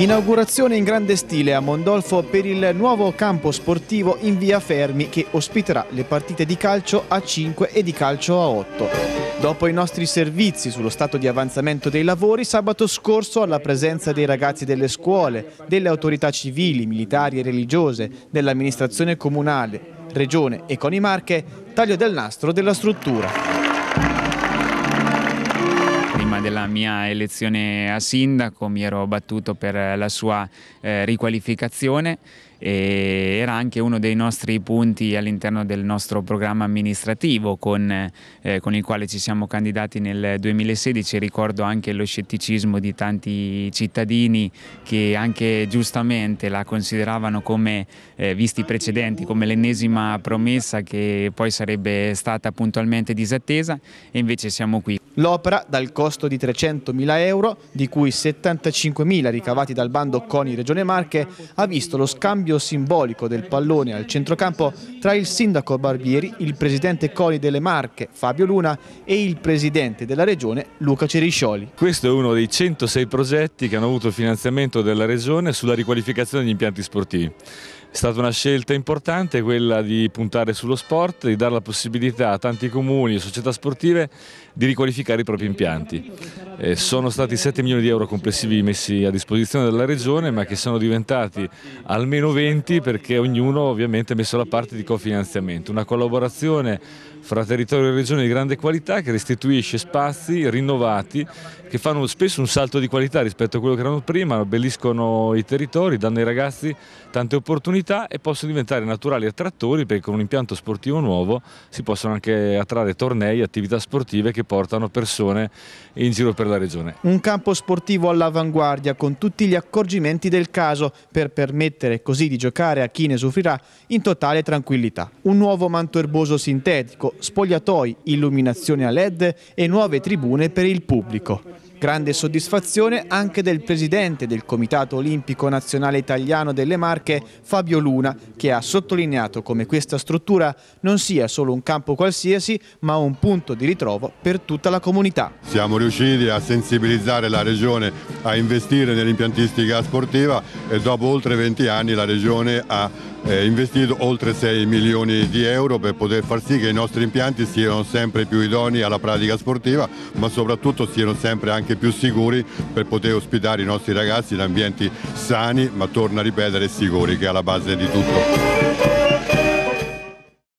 Inaugurazione in grande stile a Mondolfo per il nuovo campo sportivo in via Fermi che ospiterà le partite di calcio a 5 e di calcio a 8. Dopo i nostri servizi sullo stato di avanzamento dei lavori, sabato scorso alla presenza dei ragazzi delle scuole, delle autorità civili, militari e religiose, dell'amministrazione comunale, regione e con i marche, taglio del nastro della struttura della mia elezione a sindaco mi ero battuto per la sua eh, riqualificazione e era anche uno dei nostri punti all'interno del nostro programma amministrativo con, eh, con, il quale ci siamo candidati nel 2016. Ricordo anche lo scetticismo di tanti cittadini che anche giustamente la consideravano come, eh, visti i precedenti, come l'ennesima promessa che poi sarebbe stata puntualmente disattesa e invece siamo qui. L'opera, dal costo di 300.000 euro, di cui 75.000 ricavati dal bando CONI Regione Marche, ha visto lo scambio stadio simbolico del pallone al centrocampo tra il sindaco Barbieri, il presidente Coli delle Marche Fabio Luna e il presidente della regione Luca Ceriscioli. Questo è uno dei 106 progetti che hanno avuto il finanziamento della regione sulla riqualificazione degli impianti sportivi. È stata una scelta importante quella di puntare sullo sport, di dare la possibilità a tanti comuni e società sportive di riqualificare i propri impianti. Eh, sono stati 7 milioni di euro complessivi messi a disposizione dalla Regione ma che sono diventati almeno 20 perché ognuno ovviamente ha messo la parte di cofinanziamento. Una collaborazione fra territorio e regione di grande qualità che restituisce spazi rinnovati che fanno spesso un salto di qualità rispetto a quello che erano prima, abbelliscono i territori, danno ai ragazzi tante opportunità comunità e possono diventare naturali attrattori perché con un impianto sportivo nuovo si possono anche attrarre tornei attività sportive che portano persone in giro per la regione. Un campo sportivo all'avanguardia con tutti gli accorgimenti del caso per permettere così di giocare a chi ne soffrirà in totale tranquillità. Un nuovo manto erboso sintetico, spogliatoi, illuminazione a led e nuove tribune per il pubblico. Grande soddisfazione anche del presidente del Comitato Olimpico Nazionale Italiano delle Marche, Fabio Luna, che ha sottolineato come questa struttura non sia solo un campo qualsiasi, ma un punto di ritrovo per tutta la comunità. Siamo riusciti a sensibilizzare la Regione a investire nell'impiantistica sportiva e dopo oltre 20 anni la Regione ha eh, investito oltre 6 milioni di euro per poter far sì che i nostri impianti siano sempre più idoni alla pratica sportiva, ma soprattutto siano sempre anche più sicuri per poter ospitare i nostri ragazzi in ambienti sani, ma torno a ripetere, sicuri, che è la base di tutto.